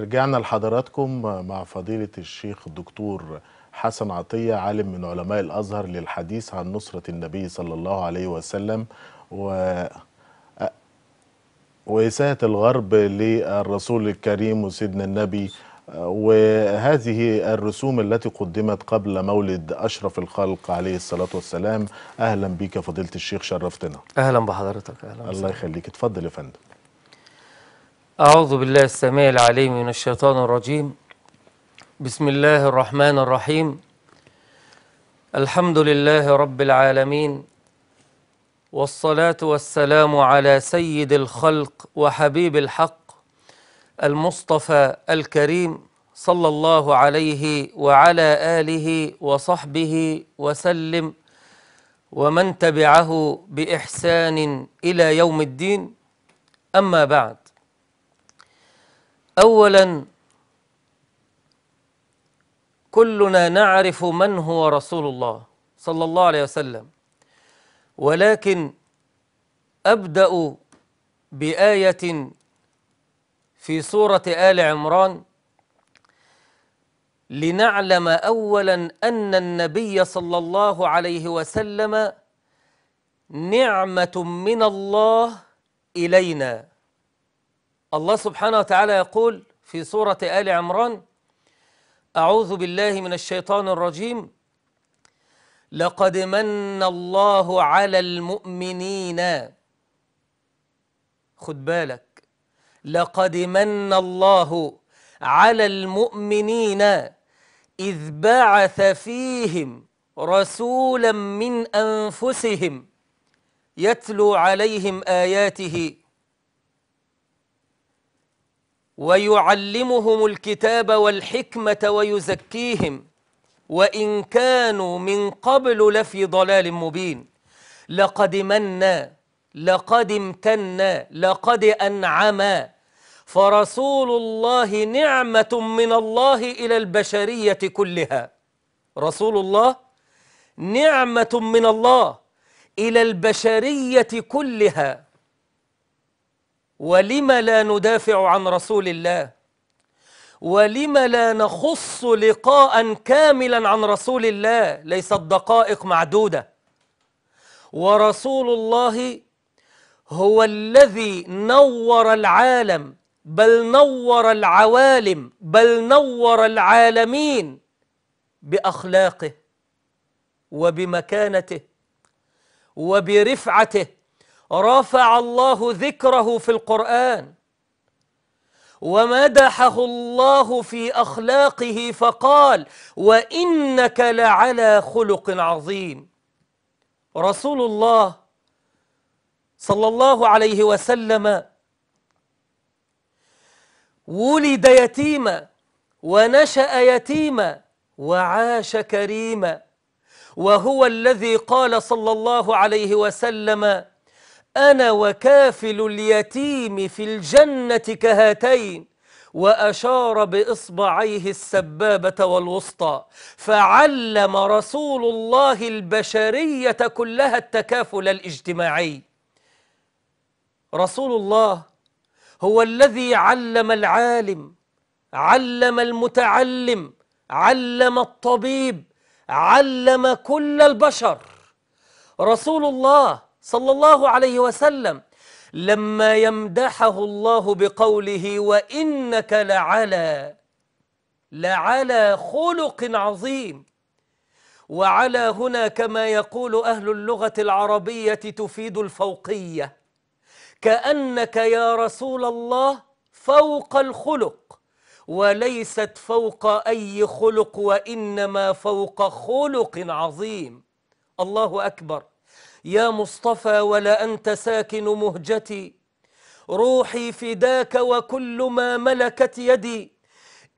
رجعنا لحضراتكم مع فضيلة الشيخ الدكتور حسن عطية عالم من علماء الأزهر للحديث عن نصرة النبي صلى الله عليه وسلم و وإساءة الغرب للرسول الكريم وسيدنا النبي وهذه الرسوم التي قدمت قبل مولد أشرف الخلق عليه الصلاة والسلام أهلا بك فضيلة الشيخ شرفتنا أهلا بحضرتك أهلا الله يخليك اتفضل يا فندم أعوذ بالله السميع العليم من الشيطان الرجيم بسم الله الرحمن الرحيم الحمد لله رب العالمين والصلاة والسلام على سيد الخلق وحبيب الحق المصطفى الكريم صلى الله عليه وعلى آله وصحبه وسلم ومن تبعه بإحسان إلى يوم الدين أما بعد أولا كلنا نعرف من هو رسول الله صلى الله عليه وسلم ولكن أبدأ بآية في سورة آل عمران لنعلم أولا أن النبي صلى الله عليه وسلم نعمة من الله إلينا الله سبحانه وتعالى يقول في سورة آل عمران أعوذ بالله من الشيطان الرجيم لقد من الله على المؤمنين خد بالك لقد من الله على المؤمنين إذ بعث فيهم رسولا من أنفسهم يتلو عليهم آياته ويعلمهم الكتاب والحكمة ويزكيهم وإن كانوا من قبل لفي ضلال مبين لقد منا لقد امتنا لقد أنعما فرسول الله نعمة من الله إلى البشرية كلها رسول الله نعمة من الله إلى البشرية كلها ولم لا ندافع عن رسول الله ولم لا نخص لقاء كاملا عن رسول الله ليست دقائق معدودة ورسول الله هو الذي نور العالم بل نور العوالم بل نور العالمين بأخلاقه وبمكانته وبرفعته رفع الله ذكره في القرآن ومدحه الله في أخلاقه فقال وإنك لعلى خلق عظيم رسول الله صلى الله عليه وسلم ولد يتيما ونشأ يتيما وعاش كريما وهو الذي قال صلى الله عليه وسلم أنا وكافل اليتيم في الجنة كهاتين وأشار بإصبعيه السبابة والوسطى فعلم رسول الله البشرية كلها التكافل الاجتماعي رسول الله هو الذي علم العالم علم المتعلم علم الطبيب علم كل البشر رسول الله صلى الله عليه وسلم لما يمدحه الله بقوله وإنك لعلى لعلى خلق عظيم وعلى هنا كما يقول أهل اللغة العربية تفيد الفوقية كأنك يا رسول الله فوق الخلق وليست فوق أي خلق وإنما فوق خلق عظيم الله أكبر يا مصطفى ولا أنت ساكن مهجتي روحي فداك وكل ما ملكت يدي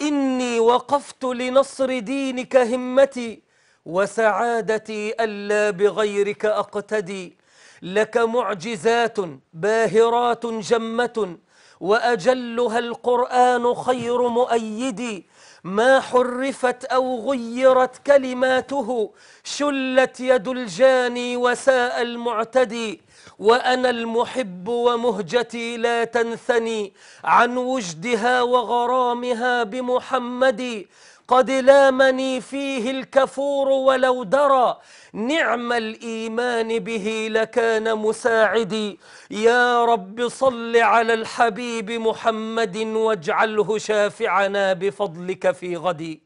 إني وقفت لنصر دينك همتي وسعادتي ألا بغيرك أقتدي لك معجزات باهرات جمة وأجلها القرآن خير مؤيدي ما حرفت أو غيرت كلماته شلت يد الجاني وساء المعتدي وأنا المحب ومهجتي لا تنثني عن وجدها وغرامها بمحمد قد لامني فيه الكفور ولو درى نعم الإيمان به لكان مساعدي يا رب صل على الحبيب محمد واجعله شافعنا بفضلك في غدي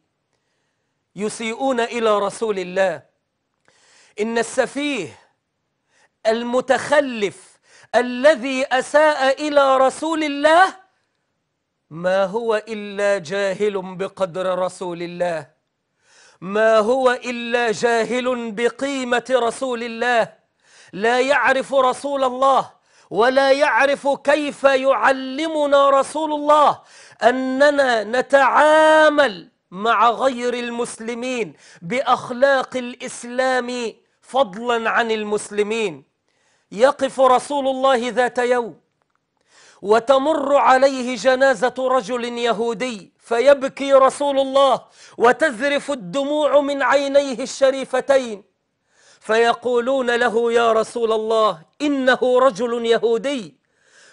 يسيئون إلى رسول الله إن السفيه المتخلف الذي أساء إلى رسول الله ما هو إلا جاهل بقدر رسول الله ما هو إلا جاهل بقيمة رسول الله لا يعرف رسول الله ولا يعرف كيف يعلمنا رسول الله أننا نتعامل مع غير المسلمين بأخلاق الإسلام فضلا عن المسلمين يقف رسول الله ذات يوم وتمر عليه جنازة رجل يهودي فيبكي رسول الله وتذرف الدموع من عينيه الشريفتين فيقولون له يا رسول الله إنه رجل يهودي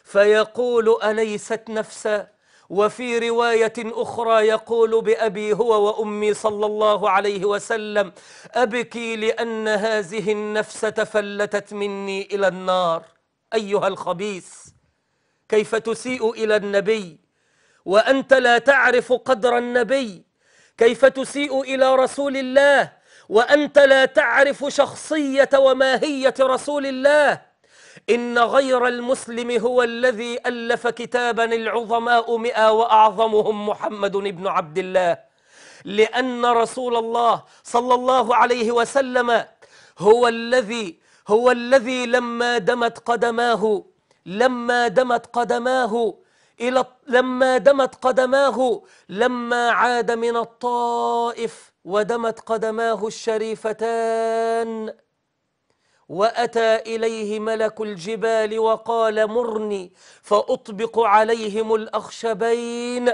فيقول أليست نفسا وفي رواية أخرى يقول بأبي هو وأمي صلى الله عليه وسلم أبكي لأن هذه النفس تفلتت مني إلى النار أيها الخبيث كيف تسيء إلى النبي وأنت لا تعرف قدر النبي كيف تسيء إلى رسول الله وأنت لا تعرف شخصية وماهية رسول الله إن غير المسلم هو الذي ألف كتابا العظماء مئة وأعظمهم محمد بن عبد الله لأن رسول الله صلى الله عليه وسلم هو الذي هو الذي لما دمت قدماه لما دمت قدماه إلى لما دمت قدماه لما عاد من الطائف ودمت قدماه الشريفتان وأتى إليه ملك الجبال وقال مرني فأطبق عليهم الأخشبين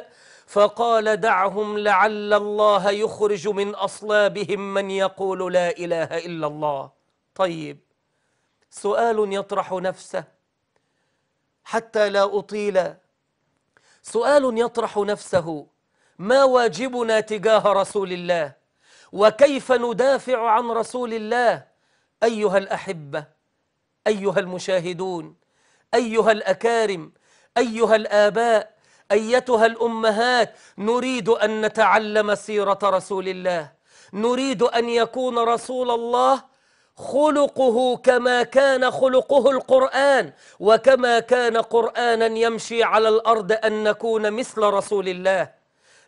فقال دعهم لعل الله يخرج من أصلابهم من يقول لا إله إلا الله طيب سؤال يطرح نفسه حتى لا أطيل سؤال يطرح نفسه ما واجبنا تجاه رسول الله وكيف ندافع عن رسول الله أيها الأحبة أيها المشاهدون أيها الأكارم أيها الآباء أيتها الأمهات نريد أن نتعلم سيرة رسول الله نريد أن يكون رسول الله خلقه كما كان خلقه القرآن وكما كان قرآنا يمشي على الأرض أن نكون مثل رسول الله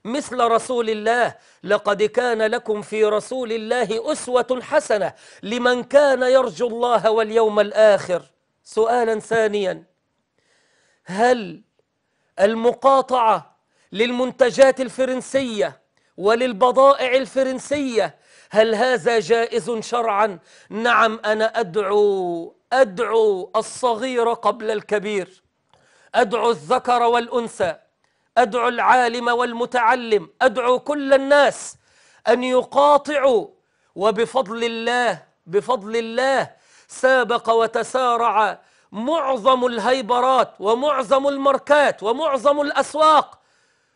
مثل رسول الله لقد كان لكم في رسول الله أسوة حسنة لمن كان يرجو الله واليوم الآخر سؤالا ثانيا هل المقاطعة للمنتجات الفرنسية وللبضائع الفرنسية هل هذا جائز شرعا نعم أنا أدعو أدعو الصغير قبل الكبير أدعو الذكر والأنثى أدعو العالم والمتعلم أدعو كل الناس أن يقاطعوا وبفضل الله بفضل الله سابق وتسارع معظم الهيبرات ومعظم الماركات ومعظم الأسواق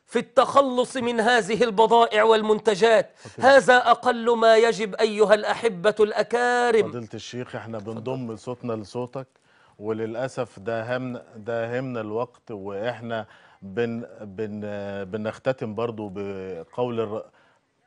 في التخلص من هذه البضائع والمنتجات هذا أقل ما يجب أيها الأحبة الأكارم فضيلة الشيخ احنا بنضم صوتنا لصوتك وللأسف ده ده الوقت وإحنا بن بن بنختتم برضو بقول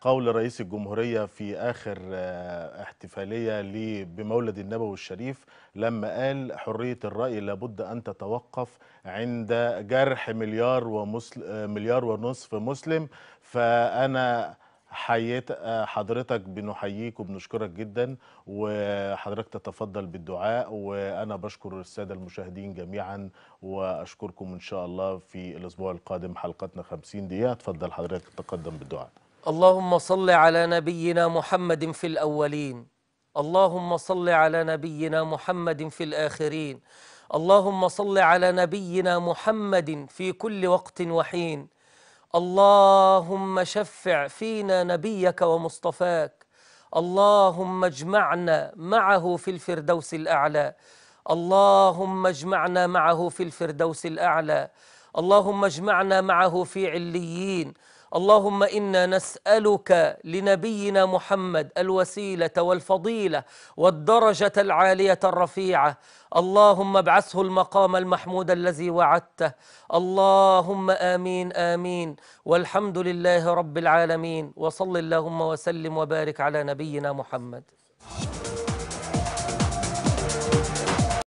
قول رئيس الجمهورية في آخر آه، احتفالية بمولد النبوي الشريف لما قال حرية الرأي لابد أن تتوقف عند جرح مليار, ومسل آه، مليار ونصف مسلم فأنا حييت آه، حضرتك بنحييك وبنشكرك جدا وحضرتك تتفضل بالدعاء وانا بشكر الساده المشاهدين جميعا واشكركم ان شاء الله في الاسبوع القادم حلقتنا 50 دقيقه اتفضل حضرتك تقدم بالدعاء اللهم صل على نبينا محمد في الاولين اللهم صل على نبينا محمد في الاخرين اللهم صل على نبينا محمد في كل وقت وحين اللهم شفع فينا نبيك ومصطفاك اللهم اجمعنا معه في الفردوس الاعلى اللهم اجمعنا معه في الفردوس الاعلى اللهم اجمعنا معه في عليين اللهم انا نسالك لنبينا محمد الوسيله والفضيله والدرجه العاليه الرفيعه اللهم ابعثه المقام المحمود الذي وعدته اللهم امين امين والحمد لله رب العالمين وصل اللهم وسلم وبارك على نبينا محمد